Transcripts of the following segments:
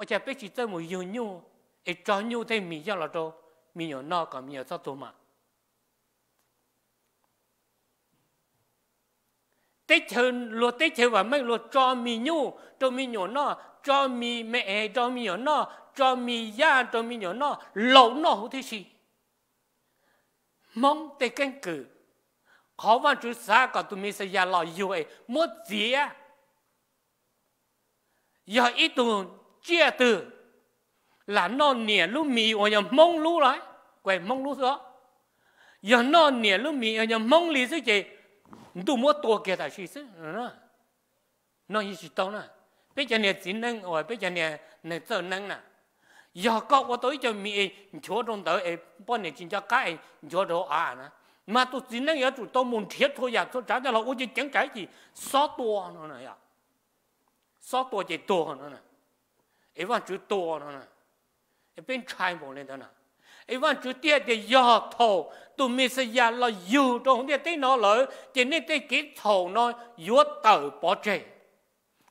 我家别是这么有牛，一抓牛在米家了着，米有那个米有啥多嘛？tết chờ lo tết chờ và mấy lo cho mi nhu cho mi nhỏ cho mi mẹ cho mi nhỏ cho mi gia cho mi nhỏ nó lẩu nó thế gì mong tê canh cử khó văn chữ xa cả tụi mình sẽ già lò yêu ấy mất gì á giờ ít tuần chia từ là nó nè lúc mì ở nhà mông lú lại quay mông lú nữa giờ nó nè lúc mì ở nhà mông lì thế chị đủ mua tua kia tại gì thế ừ, nó nó như chỉ tao nè bây giờ nè chỉ năng rồi bây giờ nè nè giờ năng nè giờ có có tôi cho mì chỗ trong tới ấy bọn này chính cho cái chỗ đó à nè mà tôi chỉ năng giờ tụi tao muốn thiết thôi giờ à, tôi trả cho là ôi chỉ chẳng cái gì sót tua nữa này, ya xóa tua chỉ tua nữa này vẫn vẫn chú chú chú đó đó nè, nè, nè, nè, nè, nè, chạy lên lo yêu trong trong chỉ chỉ chỉ chỉ chỉ nên kỹ tờ tờ 一万就多了呢，一边拆不来的呢，一万就跌的摇头，都没是压了油中的对那了，今天对给头呢越抖不着。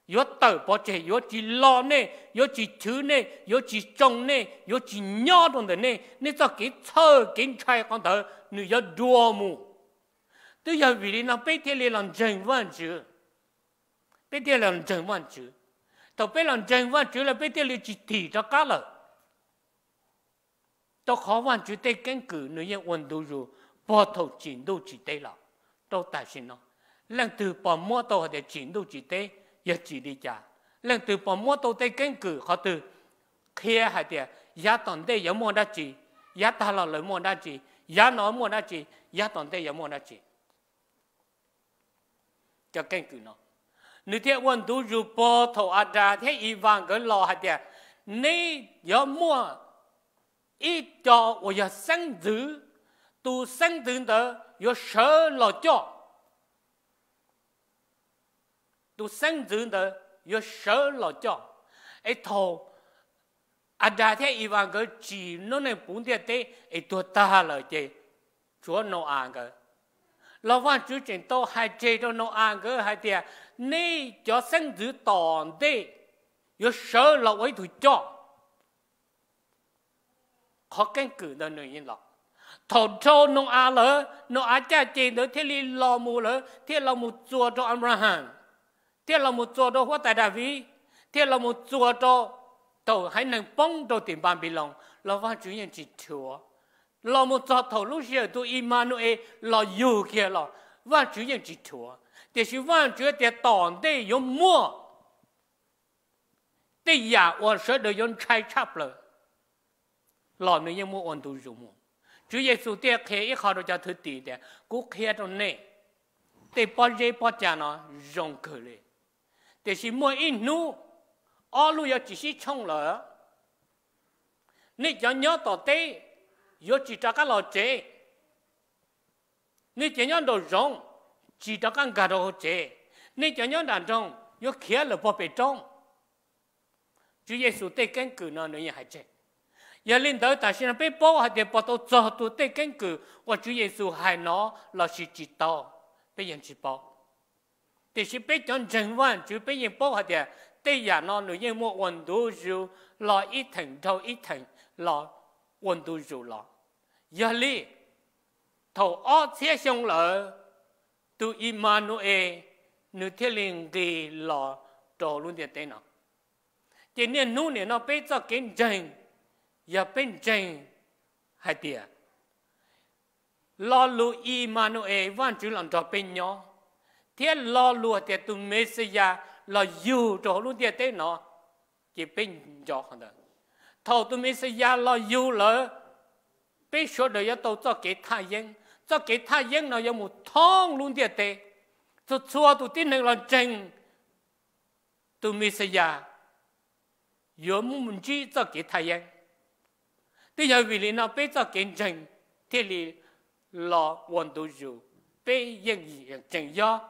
有豆包者，有只老呢，有只粗呢，有只中呢，有只 nhỏ đồng 的呢，你 cho kỹ thơ kỹ trai con thơ, nữ yếu đua mù. Tôi yếu vì nó bế thế lì lòng vạn văn chứ. Bế thế lòng trần vạn chứ tàu biết lần chân vẫn chú là biết tiêu liệu chỉ tỷ cho cá lợ tàu khó văn chú tây căn cứ nữ nhân quân đồ dù bỏ thầu chỉnh đồ chỉ tây lọ tàu tài sinh nó lần từ bỏ mua tàu để chỉnh đồ chỉ tây giờ chỉ đi trả lần từ bỏ mua tàu tây căn cứ họ từ kia hay tiền giá toàn tây giờ mua đã chỉ giá ta là lời mua đã chỉ giá nó mua đã chỉ giá toàn tây giờ mua đã chỉ cho căn cứ nó nếu thế quân tu dù bỏ thầu ăn ra thế y vàng cái lo hạt tiền nay giờ mua ít cho 我要生子，都生子的要生老叫，都生子的要生老叫，哎头。à đã thế y vàng cái chỉ nó này bốn tiền tế ấy tôi ta là chơi chúa nấu ăn cái lo văn chú trình tao hai chơi tao nấu ăn cái hai tiền cho sợ 你叫生子当的，有少了为土教，khó căn cứ đó nữa yên lọ thổ trâu nông á lỡ nông á cha chê nữa thế li lò mù lỡ thế lò mù chùa cho ra hàng thế lò mù chùa cho hoa tài vi thế lò mù chùa cho tổ hãy nâng bông đồ tiền bàn bị lòng lò văn chủ nhân chỉ chúa lò mù chùa thổ lúc xưa tôi Emmanuel lò yêu kia lò văn chủ nhân chỉ chúa 但是万觉的党内用木对呀，我说的用柴不了，老农用木完都用木。就席说的开一哈就掉地的，开到那，得把里把家呢容可的，但是木一怒，二路要继续冲了，你只要到地要去找个老枝，你怎样都容。记得讲噶多好者，你像咱当中又开了八百种主耶稣的根据人也还者？有领导在身上被剥还得剥到再多的根据，我主耶稣还拿六是几刀被人家剥。但是被讲成万，就被人剥下的，对呀，那女人摸温度就拿一桶朝一桶拿温度就拿，一里头二千双人。tu Immanuel nữ thiên linh gì lọ trò luôn tiền tên nó chỉ nên nu nè nó bây giờ kinh trình giờ bên trình hay tiền lo lu Immanuel vẫn chữ làm trò bên nhau, thiên lo lu thì tu Messiah lo yêu trò luôn tiền tên nó chỉ bên nhỏ không được thầu tu Messiah lo yêu lỡ bây giờ đời tôi cho cái thai nhân cho cái tha dân nó giống một thong luôn tiệt tệ cho chua tụ tin này là chân, tụ mi sẽ già yếu mu mình chi cho cái tha dân thế giờ vì lý nó bây cho cái chân, thế lý lo quan tu dù bây dân gì chân do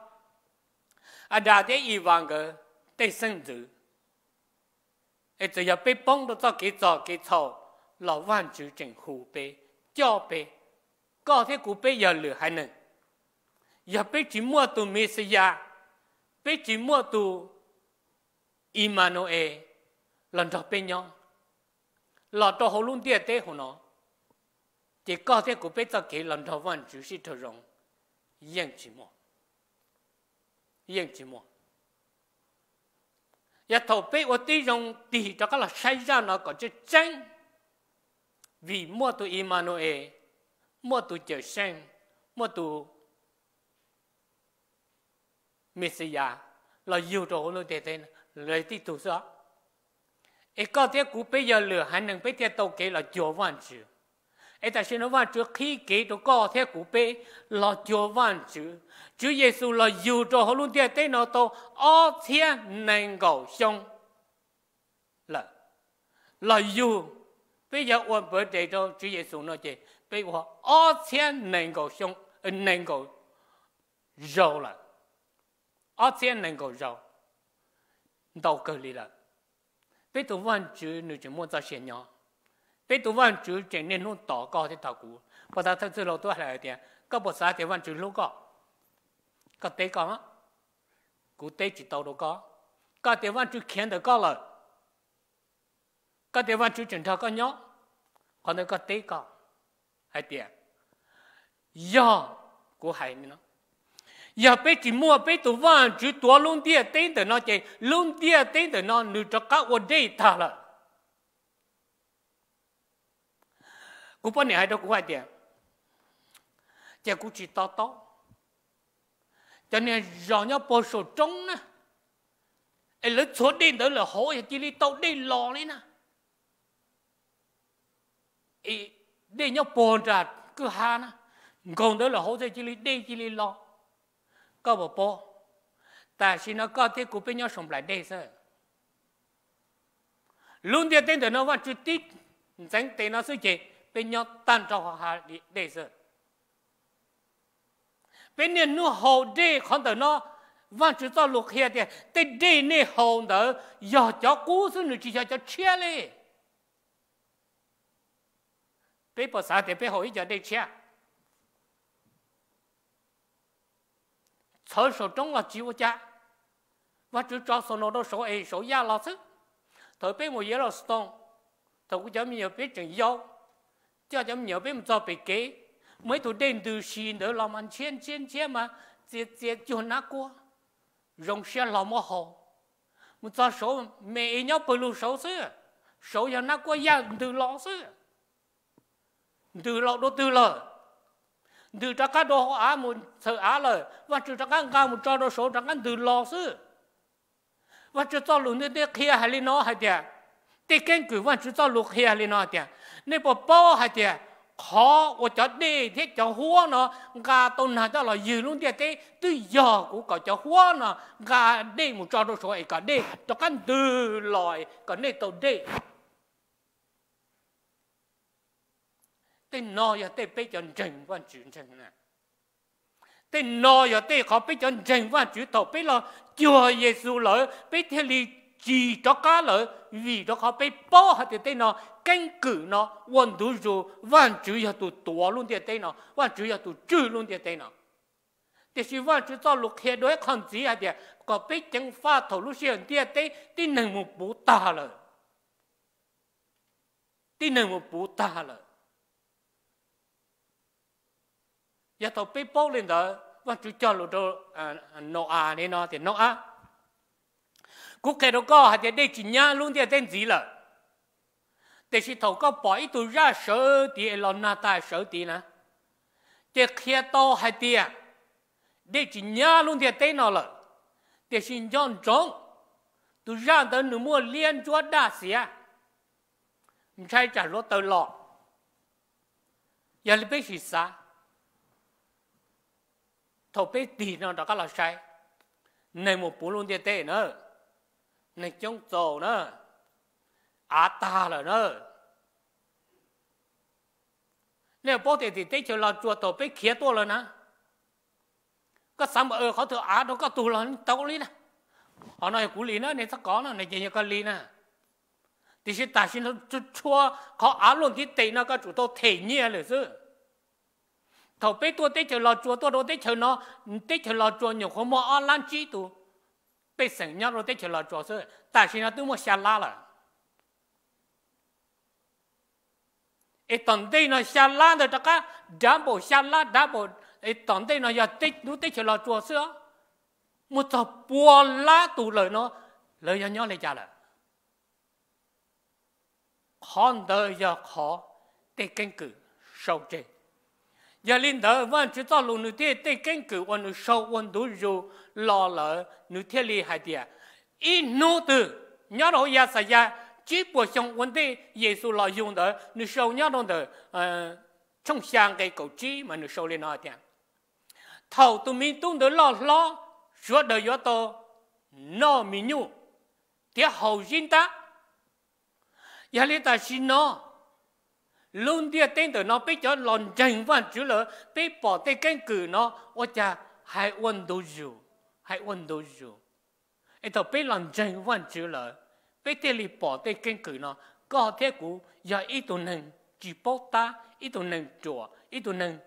à đã thế y vàng cái tế sinh tử ấy giờ bé bông đó cho cái cho cái thầu lo văn chữ chừng khu bé cho bé có thể cụ bây giờ lửa hay nè giờ bây chỉ mua tù Messiah bây chỉ mua tù Immanuel lần đầu bây nhau là cho hồ luôn tiền tế hồ nó chỉ có thể cụ bây giờ kể lần đầu vẫn chủ sĩ thờ rộng yên chỉ mua yên chỉ mua giờ thầu bây ở tí rộng thì cho các là sai ra nó có chứ chăng vì mua tù Immanuel mua tu chờ sen mua tu messia là yêu đồ luôn thế thế lấy tí tu sao ấy có thế cụ bây giờ lừa hắn đừng bây giờ tàu kế là chùa vạn chữ ấy ta xin nó vạn chữ khi kế tổ có thế cụ bây là chùa vạn chữ Chúa Giêsu là yêu đồ luôn thế thế nó tàu ở thế nền cầu xong là là yêu 比如我不得到直也上那去，比如阿强能够上，能够肉了，二千能够肉到沟里了。比如万军你就莫再山上，比如万军整天弄大告的祷告，把他他只捞多来点，搞不啥地方就捞高，搞低高，谷低就倒了高，搞地方就看得高了。có thể văn chủ chuyển thọ có nhó còn nó có tế cọ hay tiền do của hay nó giờ bây chỉ mua bây tụ văn chú tua luôn tia tên để nó chạy luôn tia tên để nó nữ cho các quân đây thà là cú bao nhiêu hay đâu cú hay tiền chạy cú chỉ to to cho nên rõ nhau bao số trống nè ai lấy số đi tới là hổ chỉ đi tàu đi lò đấy nè ý để nhau bồn ra cứ ha na còn đó là hỗ trợ chỉ lý để chỉ lý lo có bộ bộ ta xin nó có thể cũng bên nhau sống lại đây sao luôn đi tên tới nó vẫn chút tít chẳng tên nó sẽ chế bên nhau tan trong họ hà đi đây sao bên nhau nó hồ để còn tới nó vẫn chút cho lục hiệp thì tới đây này hồ đó giờ cho cú xuống nữa chỉ cho cho chia lên thì số số số số đó 被菩萨的背后一脚的钱，操手中了几我家，我只找手拿到手哎手压老子，头被我压了死动，头我家没有被整腰，家家没有被么遭被给，mấy thủ đền từ xì nữa làm ăn chen chen chen mà tiệt tiệt cho nó qua, rồng xe làm mà hồ, một số số mẹ nhau bự lù số xứ, số giờ nó qua giang từ lọ xứ từ lọ đô từ lợ từ trang cá đô á một sợ á lợ và từ trang cá cao một trò đô số trang cá từ lọ sư và từ cho lũ nên kia hay lên nó hay tiệt đi kén cử và từ cho lùn kia lên nó tiệt nên bỏ bao hay tiệt khó của cho đi thế cho húa nó gà tôn hà cho là dư luôn tiệt thế từ giờ của cả cho húa nó gà đi một trò đô số ấy cả đi cho căn từ lòi cả nên tàu đi te no ya te bây giờ jeng wan chu chen nè te no ya te họ bây giờ jeng wan chu to bây lo chua yesu lo pe the li chi to ka lo vì đó họ pe po ha te te no canh cử nó vẫn du ju wan chu ya tu to luôn te te no wan chu ya tu chu luôn te te no thì sự vạn chú cho lục hệ đối con gì à địa có bây chứng phát thổ lúc xưa địa tế tin nâng một bố ta rồi tin nâng một bố ta rồi giờ tàu bị bốc lên đó và chú cho lũ đồ nô à nên à, nó thì nô à cũng kể đâu có hạt đây chỉ nhá luôn thì tên gì là thế thì tàu có bỏ ít tuổi ra sở thì lo na ta sở thì nè để khi to hạt thì à. đây chỉ nhá luôn thì tên nó là thế thì nhon trống tụ ra tới nửa mua liên chúa đa xía mình à. sai trả lỗ tàu lọ giờ lấy biết gì sao thầu bê tì nó đó các là sai này một bốn luôn tiền tệ nữa này chống tổ nữa á ta là nữa nếu bố tiền thì tết chiều là chùa thầu bê khía tua rồi nè có sắm ở ờ, khó thừa á đó có tù là tao lý nè họ nói cũng lý nữa này sao có nó này chỉ có lý nè thì sẽ ta xin nó chua khó á luôn thì tệ nó có chủ tôi thể nhẹ rồi chứ thầu bé tua tết chờ lò chùa tua đồ tết chờ nó tết chờ lò chùa nhiều khó mua ăn lan chi tu bé sẵn nhau rồi tết chờ lò chùa sơ tại sao nó tu mua xà la là ấy tổng tây nó xà la nó tất cả đảm bảo xà la đảm bảo ấy tổng tây nó giờ tết nu tết chờ lò chùa sơ một thầu bùa lá tu lời nó lời nhau nhau lại trả lời khó đời giờ khó tết canh cử sâu trên 亚里头，我制造路，你贴得更贵。我那烧温度热，拉了，你贴厉害点。一弄的，亚罗也是也，就不想我得耶稣拿用的，你烧亚罗的，嗯，从香给够几嘛？你手里拿点，头都没动的，拉拉，学得越多，那没有，得好心的，亚里头是那。luôn dia tên từ nó biết cho lòn chành văn chữ lỡ biết bỏ tên cái cử nó ô cha hai quân đồ dù hai quân đồ dù ấy tao biết lòn chành văn chữ lỡ biết tên lì bỏ tên cái cử nó có thế cũ giờ ít tụ nâng chỉ bó ta ít tụ nâng chùa ít tụ nâng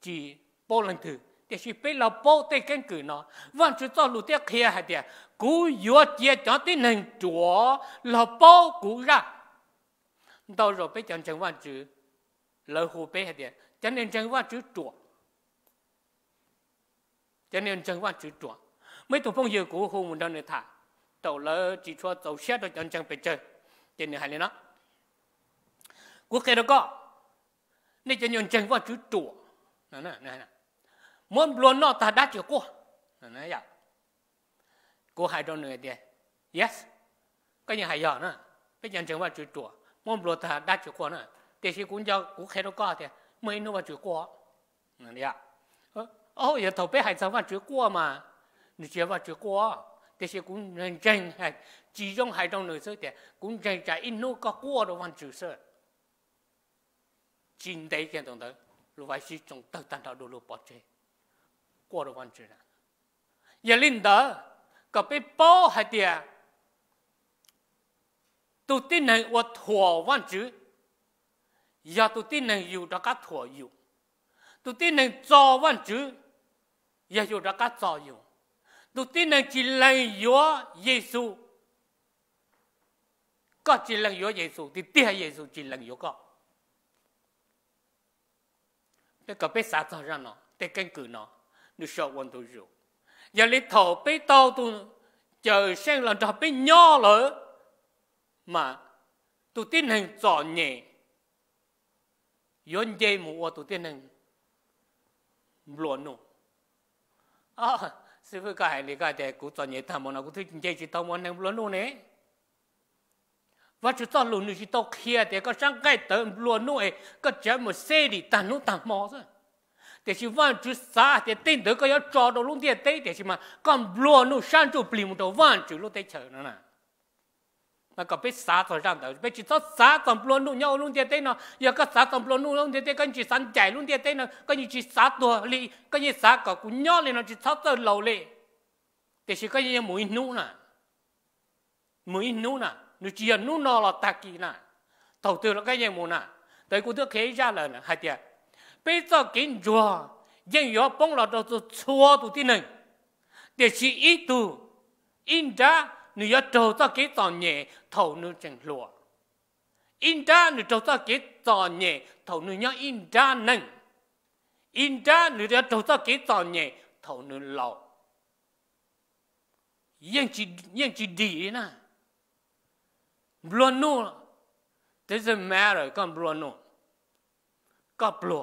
chỉ bó lần thử để chỉ biết là bốc tên cái cử nó văn chữ cho lụt tiếc kia hay tiếc cú yếu chia cho tên nâng chùa là bốc cú ra ดาวรอไปจังจังว่าจือเลยหูไปเหตุจันเนจังว่าจือตัวจันเนจังว่าจือตัวไม่ต้องพงกูหูมันเดนเลยถ้าตัวเลยจีชัวเจ้าเสียตัวจังจังไปเจอจันเนหายเลยนะกูเคยแล้วก็นี่จันเนจังว่าจือตัวนั่นน่ะนั่นม้วนบลอนนอตาดัาเจียกูนั่นอยากูหายโดนเหนื่อยเดียว yes ก็ยังหายอยู่นะไปจนงจังว่าจือตัว我们罗他那就过呢，这些公交我开到搞的，没那么就过，哪里啊？哦，也特别还上万住过嘛，你讲话住过，这些工人真还集中还到哪说的？工人在一路个过的往就说，近代阶段的路还是从到到到六六八车，过都往住呢，也冷的，搞被包还的。tu tin này và thua văn chữ giờ tu tin này yêu đã cả thua yêu tu tin này cho văn chữ giờ yêu đã cả cho yêu tu tin này chỉ lấy yêu Giêsu có chỉ lấy yêu Giêsu thì tiếc Giêsu chỉ lấy yêu có để cái bé sao ra nó cái căn cứ nó nó sợ quan tu rượu giờ lấy thọ bé to tu chờ xem là thọ bé nhỏ rồi mà tụ tiến hành rõ nhẹ yon dây mù tụ tiến hành luận nụ à sư phụ cái này cái đấy, cũng rõ nhẹ tham món nào cũng thích dây chỉ tham món này luận nụ nè và chúng ta luôn chỉ tao kia thì có sang cái tờ luận nụ ấy có chém một xe đi tàn nụ tàn mò thôi thì chỉ vạn vâng chữ xa thì tin được có yếu trò đồ luôn thì tê thì chỉ mà còn luận nụ sang chữ plim đồ vạn chú vâng luôn tê chờ nữa nè mà có biết xa rồi rằng đó biết chỉ tốt xa tầm luôn luôn nhau luôn thế thế nó giờ có xa tầm luôn luôn thế thế cái chỉ sẵn chạy luôn thế thế nó cái chỉ xa tua cái gì xa có cũng nhau lên nó chỉ thấp tới lầu li thì cái gì mũi nú nè mũi nú nè nó chỉ nú nó là ta kỳ nè đầu tư là cái gì mũi nè tới cũng được khế ra là nè hai bây giờ kiến chùa dân yếu bông là đầu tư chùa tụi tin này thì ít tu in đã หนูยโจตกิตอนเย่เท่านูจังหลัวอินดาหนูโจตกิตอนเย่เท่านูยอินดาหนึ่งอินดาหนูยโจตกิตอนเย่เท่านูหล่ายังจียังจีดีนะบลัวนู่ doesn't matter ก็บลัวนู่ก็บลัว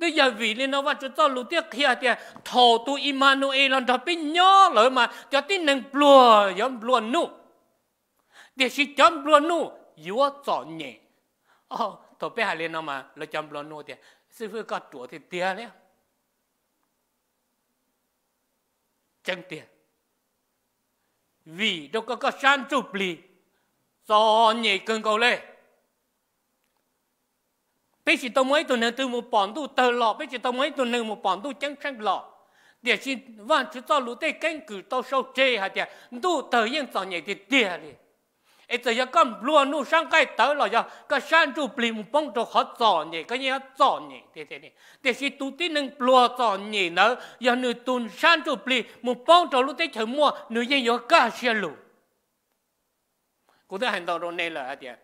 bây giờ vì nên nó và chúng tao lụt tiếc kia à thì à, thổ tu Emmanuel lần đầu bên nhỏ mà cho tin nâng blua giống blua nu để chỉ chấm blua nu yếu rõ nhẹ ờ thổ bé hà lên nó mà là chấm blua nu thì à, sư phụ có chỗ thì tiếc đấy chân tiền vì đâu có có sanh chụp lì rõ nhẹ cơn cầu lên 不是到每一段人都木帮助到了，不是到每一段人木帮助精神了。但是外出走路得根久到少走一下的，都应造早的爹了。而只要各路路上该到了呀，各山竹不木帮助好早年的各人早年，对不对？但是如今能不学早年呢？要你从山竹不木帮助路的沉默，你也要个线路。古代很多种内了，对不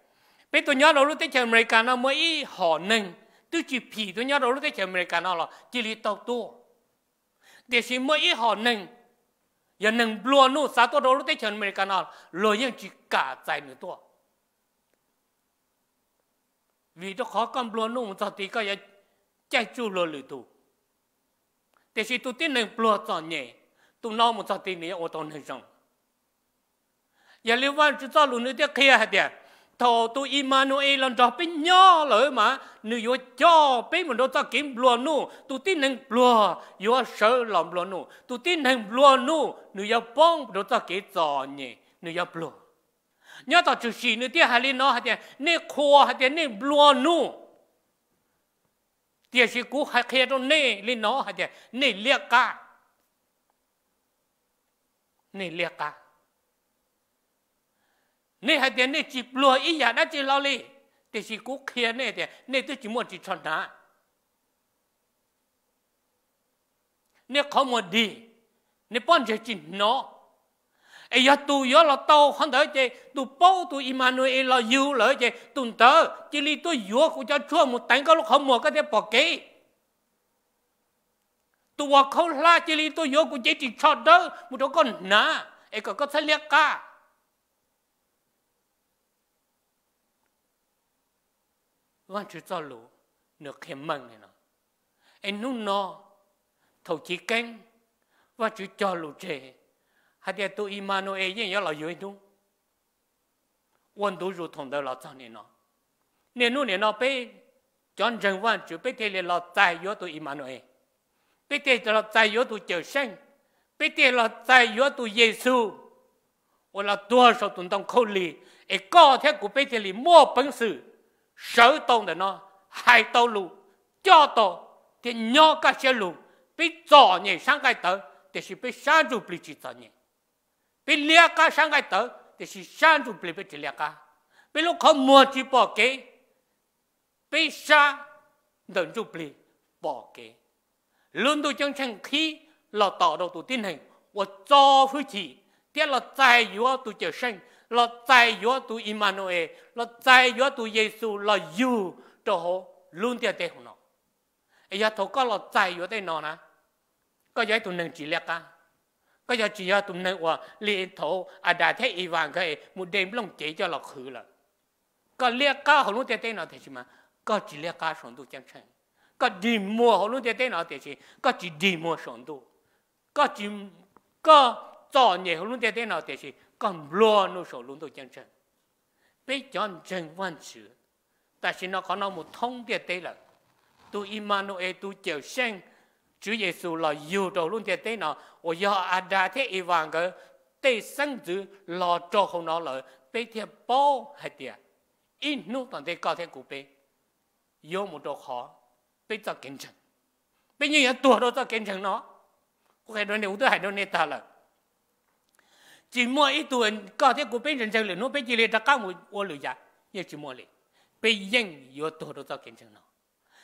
ป็นตัวย้อนเรารู้แต่เฉยอเมริกันเอาเมื่ออีห่อหนึ่งตัวจีผีตัวย้อนเรารู้แต่เฉยอเมริกันเอาหรอจีรีตตัวเดี๋ยวสิเมื่ออีห่อหนึ่งอย่างหนึ่งบลัวนู่สาตัวเรารู้แต่เฉยอเมริกันเอาเรายังจีกาใจหนึ่งตัววีตัวขอกำบลัวนู่สติก็ยังใจจู่เลยหรือตัวเดี๋ยวสิตัวที่หนึ่งบลัวตอนเนี่ยตัวน้องมันสติเนี่ยโอตอนหนึ่งจังอย่าลืมว่าจุดจอดรู้เนี้เดียวเคลียร์เดียวทอตัวอิมานูเอลันจอบเป็นย่อเลยมานึยว่าจอเป็นมันโดนตะกิมบลัวนู่ตัวที่หนึ่งบลัวอยู่ว่าเชื่อลำบลัวนู่ตัวที่หนึ่งบลัวนู่หนึกอยากป้องโดนตะกิจอนี่นึกอยากบลัวย่อต่อจุดสีหนึกที่ฮาลินอฮะเดียนี่ครัวฮะเดียนี่บลัวนู่เดี๋ยวสิกูให้เคลียร์ตรงนี้ลินอัะเดียนี่เลี้ยกกานี่เลี้ยกกานี่ให้เดี๋ยวนี่จีบลัวอีหยาดจีเราลีแต่สิกุเคียนนี่เดี๋ยนี่ตัวจีมวจีชนะเนี่ยเขาหมดดีเนี่ยป้อนจะจีนเนาะไอ้ยาตูยอเราโตขันเถอะเจตูโป้ตูอิมานุเอลเราอยู่เลยเจตุนเตอจีลีตัวยัวกูจะช่วยมุต่งก็เขาหมดก็ดะปกเกตัวเขาล่าจีลีตัวยัวกูเจจีชอดเด้อมุดก็หนาไอ้ก็ก็ทะเลกา ngon chữ cho lũ nước hiểm mừng này nó anh nung nó thầu chỉ canh và chữ cho lũ trẻ hay là tôi Immanuel nhưng nhớ là dưới đúng quân đối rủ thằng đó là cho nên nó nên nung nên nó bé chọn rằng quan chữ bé thế là tài yếu tôi Immanuel bé thế là tài yếu tôi chờ sinh bé thế là tài yếu tôi Giêsu hoặc là tua sau tuần đông khâu lì, cái có thế của bé thế là mua bản sự 手动的呢，海都路、江都、定远个些路，被早年上个头，就是被山主不去的呢；被两个上个头，就是山主不不这两个，被路看木子破给，被山人主不破给，轮都江城气，老大道都断行，我早回去，到了再有都叫剩。lo tại yo tu Immanuel lo tại yo tu Giêsu lo yu cho họ luôn tiệt tế nó ấy giờ thấu có lo tại yo tế nó nè có giờ tụi nâng chỉ liệt à có giờ chỉ giờ tụi nâng qua liền thấu à đã thấy Ivan cái một đêm lòng chỉ cho lọc khử là có liệt cả họ luôn tiệt tế nó thế chứ mà có chỉ liệt cả sống tu chân chân có đi mua họ luôn tiệt tế nó thế chứ có chỉ đi mua sống tu có chỉ có cho nhiều họ luôn tiệt tế nó thế chứ 刚罗那候轮到江成，被江城万尺，但是那可能木通的对了，都一马路哎都叫声，主要是老有条轮渡堤呢，我要阿达提一万个，对身子老多空那了，被贴包还的，一路放在高铁古碑，有么多好，比较干净，被人也多到到干净了，我看那你我都海那那大了。寂寞一人，高铁过半人走了，那边去了，他干我我留下，也寂寞了。被人又多了，走进城了，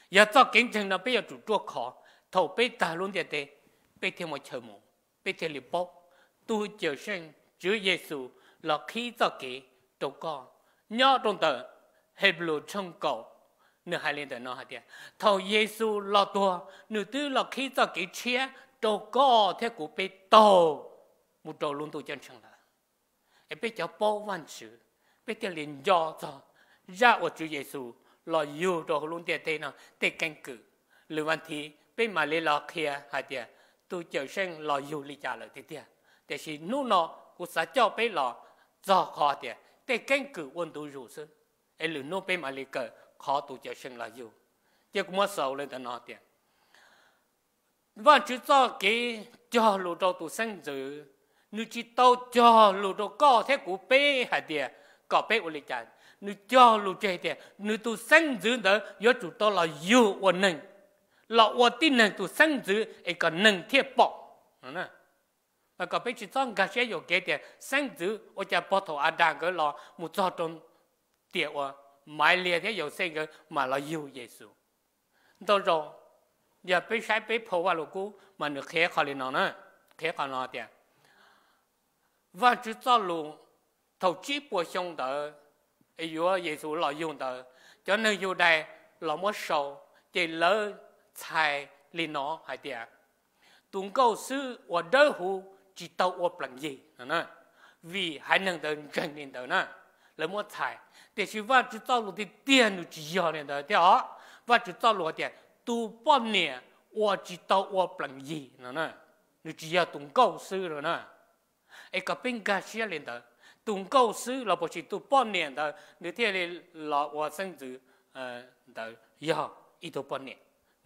又走进城了，不要拄坐考，头被打论的的，被天王折磨，被天里包，都叫声主耶稣，牢记在都讲，告，若懂得不如成功，你还念得哪下点？头耶稣老多，你都老牢记在记，切都告，太古被到。một trò luôn tôi chân chẳng là em biết cháu bao văn chữ biết tiền liền do cho ra của chúa giêsu lo yêu trò luôn tiền thế nào để căn cứ lưu văn thi biết mà lấy lo kia hay tiền tôi chờ xem lo yêu lý trả lời thế tiền để xin nô nó của xã cho biết lo do khó tiền để căn cứ quân tôi rủ sư em lưu nô biết mà lấy cờ khó tôi chờ xem lo yêu chứ cũng mất sầu lên tận nó tiền và chú cho cái cho lũ trâu tụ sinh dự นูจิตโอจอลูดก็เทกูเป้หาเดียก็เป้อุลิจันนูจอลูเจเดียนูตัวสังจือเดยอจุดตัวเราอยู่วันหนึ่งเราวันที่หนึ่งตัวสังจือไอ้ก็หนึ่งเทียบปอกนะแล้วก็เปจิตต้องกาเชยโยเกเดียสังจือโอจะปอถอาดังก็รอมุจอตรงเดียวไม่เลียเทียโยเซนก็มาเราอยู่เยซูตัวราอย่าไปใช้ไปพูดว่าลูกกูมันเนื้ยเคขอเลยนอนนะเคขอนอนเดีย và chú cho lù thấu chí bùa xong tờ ấy vừa giê xu lo dùng tờ cho nên dù đây là một sầu chỉ lỡ tài lì nó hay tiệt tuần câu sư và đỡ hù chỉ tàu và bằng gì nữa vì hai năng tờ chân nên tờ nè, là mất tài để chỉ và chỉ cho lù thì tiền chỉ giờ nên tờ tiệt và chú cho lù tiền tu bao nhiêu và chỉ tàu và bằng gì nè, nữa chỉ giờ tuần câu sư rồi nè. ไอ้กับเป็นกาเชียเลนเดอตุงเก้าซื้อเราบอกชิตุป้อนเนี่ยเดอหรือเที่ยวเราว่าซึ่งจือเอ่อเดอยาอีตัวป้อนเนี่ย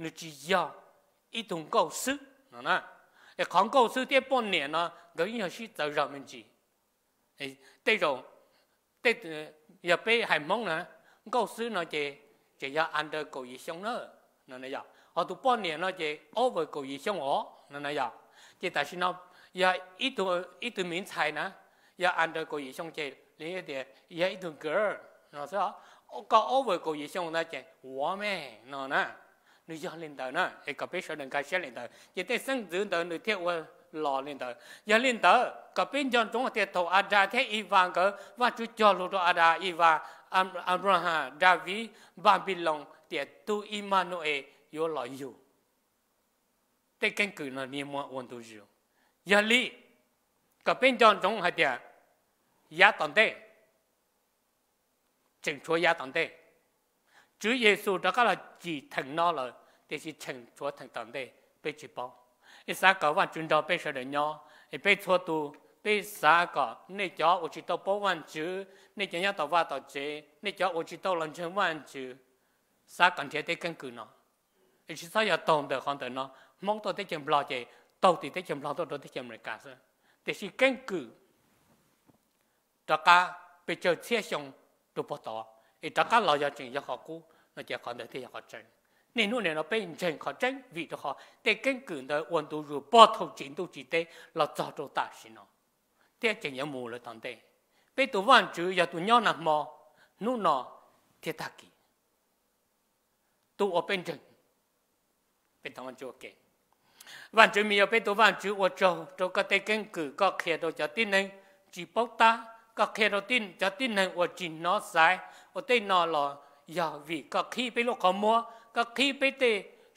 นึกจียาอีตุงเก้าซื้อนะนะไอ้ของเก้าซื้อเที่ยวป้อนเนี่ยนะก็ยังชิจะเรามันจีไอ้เตยงเตยอย่าไปหายมองนะเก้าซื้อเนาะเจเจยาอันเดอร์กูยิ่งชงเนอะนั่นนะยาเอาตัวป้อนเนี่ยเนาะเจโอเวอร์กูยิ่งชงอ๋อนั่นนะยาเจแต่ชินเอา và ít ya itu itu min tai na ya under ko yi xiong che le và ít itu girl nó sao có ka với ko yi xiong na chơi, wo me no na ni ya lên đầu na cái ka pe sha den ka sha lên đầu ye te sang zu đầu ni te wo lo lên đầu ya lên đầu ka pe jon chúng te to a da te i van ko wa chu cho lu do a da i abraham david babylon te tu immanuel yo lo yo te ken ku na ni mo won tu yo 压力，个边疆中还点亚当代，整出亚当代，主耶稣这个了，几疼那了，这是整出同当代被举报，一三个万军刀被杀人，一被错住，被三个，那叫我知道八万主，你叫我知道八万主，三个帖的根据呢？一时啥要懂得控制呢？毛到东的全部在。到底在什么劳动者在什么干事？但是根据大家比较切上都不到，而大家老要真要考古，那就考得这要考真。你弄年了被人考真，为的话，但根据的温度如波头进度之地，老早就大事了，这真要无了当地。被ตัววันจืออย่าตัวย้อนนะมอนู่นนอเทตากีตัวเป็นถึงเป็นทางวันจูเก่งวันจะมีเอาไปตัววันจูอวดโจตัวก็เตเก่งกือก็เขียนตัวจะติ้นในจีปอกตาก็เขียนตัวติ้นจะติ้นในอวดจีนอสายอวดเต้นอหล่อยาวีก็ขี้ไปโลกขมัวก็ขี้ไปเต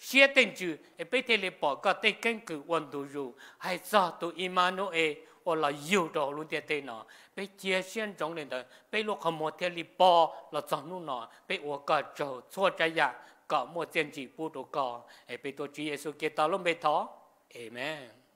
เสียเต็นจูไอไปเทเลปอก็เตเก่งกือวันดูรูให้ซอตัวอิมาโนเอ我来有着路的对呢，被接线中人的，被洛克摩天里包了走路呢，被我个走错着呀，có một tiên chỉ phụ đồ có, ấy bị tổ Chúa Giêsu Kitô luôn bị thó. Amen.